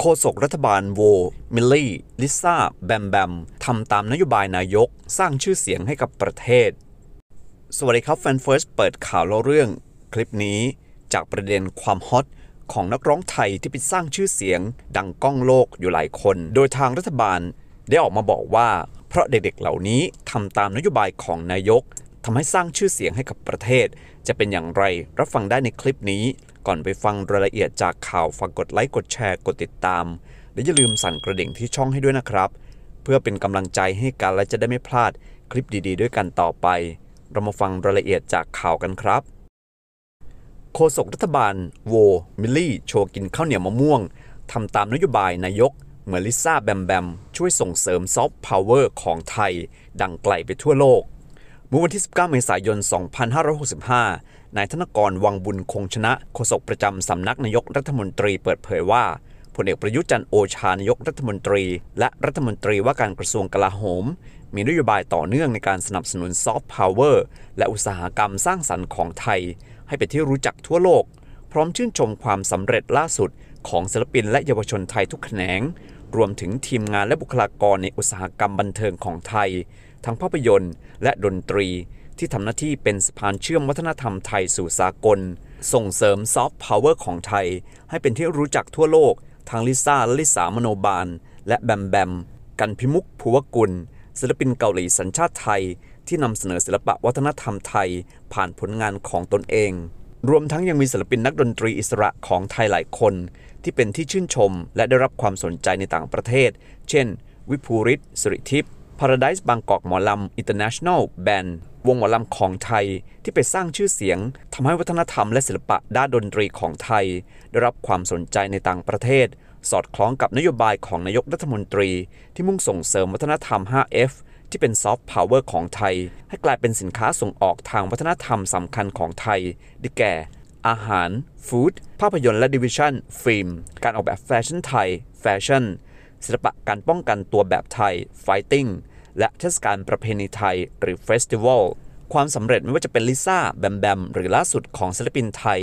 โฆษกรัฐบาลโว มิลลี่ ลิซ่า แบมแบมทำตามนโยบายนายกสร้างชื่อเสียงให้กับประเทศ สวัสดีครับแฟนเฟิร์สเปิดข่าวเล่าเรื่องคลิปนี้ จากประเด็นความฮอตของนักร้องไทยที่ไปสร้างชื่อเสียง ดังก้องโลกอยู่หลายคน โดยทางรัฐบาลได้ออกมาบอกว่า เพราะเด็กๆเหล่านี้ทำตามนโยบายของนายกทำให้สร้างชื่อเสียงให้กับประเทศ จะเป็นอย่างไรรับฟังได้ในคลิปนี้ก่อนไปฟังรายละเอียดจากข่าวฝากกดไลค์กดแชร์กดติดตาม และอย่าลืมสั่นกระดิ่งที่ช่องให้ด้วยนะครับ เพื่อเป็นกำลังใจให้กันและจะได้ไม่พลาดคลิปดีๆด้วยกันต่อไป เรามาฟังรายละเอียดจากข่าวกันครับโฆษกรัฐบาลโวมิลลี่โชว์กินข้าวเหนียวมะม่วงทำตามนโยบายนายกเหมือนลิซ่าแบมแบม ช่วยส่งเสริมซอฟต์พาวเวอร์ของไทย ดังไกลไปทั่วโลกมื่อวันที่ 19 เมษายน 2565 นายธนกรวังบุญคงชนะ โฆษกประจำสำนักนายกรัฐมนตรีเปิดเผยว่า พลเอกประยุจันโอชา นายกรัฐมนตรี และรัฐมนตรีว่าการกระทรวงกลาโหม มีนโยบายต่อเนื่องในการสนับสนุนซอฟต์พาวเวอร์และอุตสาหกรรมสร้างสรรค์ของไทย ให้เป็นที่รู้จักทั่วโลก พร้อมชื่นชมความสำเร็จล่าสุดของศิลปิน และเยาวชนไทยทุกแขนงรวมถึงทีมงานและบุคลากรในอุตสาหกรรมบันเทิงของไทย ทั้งภาพยนตร์ และดนตรี ที่ทำหน้าที่เป็นสะพานเชื่อมวัฒนธรรมไทยสู่สากล ส่งเสริมซอฟต์พาวเวอร์ของไทย ให้เป็นที่รู้จักทั่วโลกทั้งลิซ่าและลิสามโนบาล และแบมแบม กันพิมุกภูวกุลศิลปินเกาหลีสัญชาติไทย ที่นำเสนอศิลปะวัฒนธรรมไทยผ่านผลงานของตนเองรวมทั้งยังมีศิลปินนักดนตรีอิสระของไทยหลายคน ที่เป็นที่ชื่นชมและได้รับความสนใจในต่างประเทศ เช่น วิภูริศสุริทิพย์ Paradise บางกอกหมอลำ International Band วงหมอลำของไทยที่ไปสร้างชื่อเสียงทำให้วัฒนธรรมและศิลปะด้านดนตรีของไทย ได้รับความสนใจในต่างประเทศ สอดคล้องกับนโยบายของนายกรัฐมนตรีที่มุ่งส่งเสริมวัฒนธรรม 5F ที่เป็นซอฟต์พาวเวอร์ของไทย ให้กลายเป็นสินค้าส่งออกทางวัฒนธรรมสำคัญของไทย ได้แก่ อาหารฟู้ด ภาพยนตร์และดิวิชั่นฟิล์ม การออกแบบแฟชั่นไทยแฟชั่นศิลปะการป้องกันตัวแบบไทยไฟติ้งและเทศกาลประเพณีไทย หรือเฟสติวัลความสำเร็จไม่ว่าจะเป็นลิซ่า แบมแบมหรือล่าสุดของศิลปินไทย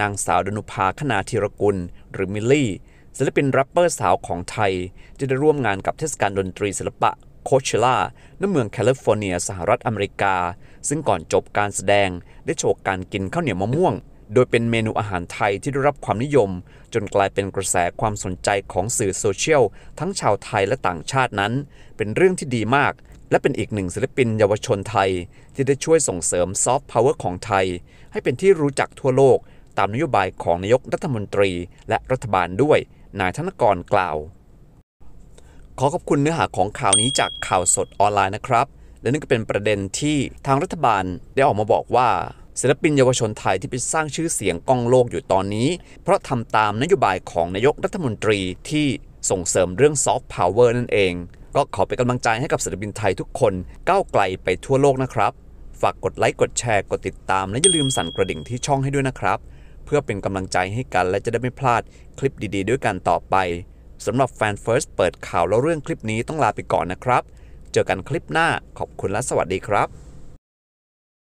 นางสาวดนุภาคณาธีรกุลหรือมิลลี่ศิลปินแรปเปอร์สาวของไทยที่ได้ร่วมงานกับเทศกาลดนตรี ศิลปะโคชล่า ณ เมืองแคลิฟอร์เนีย สหรัฐอเมริกา ซึ่งก่อนจบการแสดงได้โชว์การกินข้าวเหนียวมะม่วง โดยเป็นเมนูอาหารไทยที่ได้รับความนิยม จนกลายเป็นกระแสความสนใจของสื่อโซเชียล ทั้งชาวไทยและต่างชาตินั้น เป็นเรื่องที่ดีมาก และเป็นอีกหนึ่งศิลปินเยาวชนไทย ที่ได้ช่วยส่งเสริมซอฟต์พาวเวอร์ของไทย ให้เป็นที่รู้จักทั่วโลก ตามนโยบายของนายกรัฐมนตรี และรัฐบาลด้วย นายธนกรกล่าวขอขอบคุณเนื้อหาของข่าวนี้จากข่าวสดออนไลน์นะครับ และนั่นก็เป็นประเด็นที่ทางรัฐบาลได้ออกมาบอกว่า ศิลปินเยาวชนไทยที่ไปสร้างชื่อเสียงก้องโลกอยู่ตอนนี้ เพราะทำตามนโยบายของนายกรัฐมนตรีที่ส่งเสริมเรื่องซอฟต์พาวเวอร์นั่นเอง ก็ขอเป็นกำลังใจให้กับศิลปินไทยทุกคนก้าวไกลไปทั่วโลกนะครับ ฝากกดไลค์กดแชร์ กดติดตามและอย่าลืมสั่นกระดิ่งที่ช่องให้ด้วยนะครับ เพื่อเป็นกำลังใจให้กันและจะได้ไม่พลาดคลิปดี ๆ ด้วยกันต่อไปสำหรับแฟนเฟิร์สเปิดข่าวแล้วเรื่องคลิปนี้ต้องลาไปก่อนนะครับ เจอกันคลิปหน้าขอบคุณและสวัสดีครับ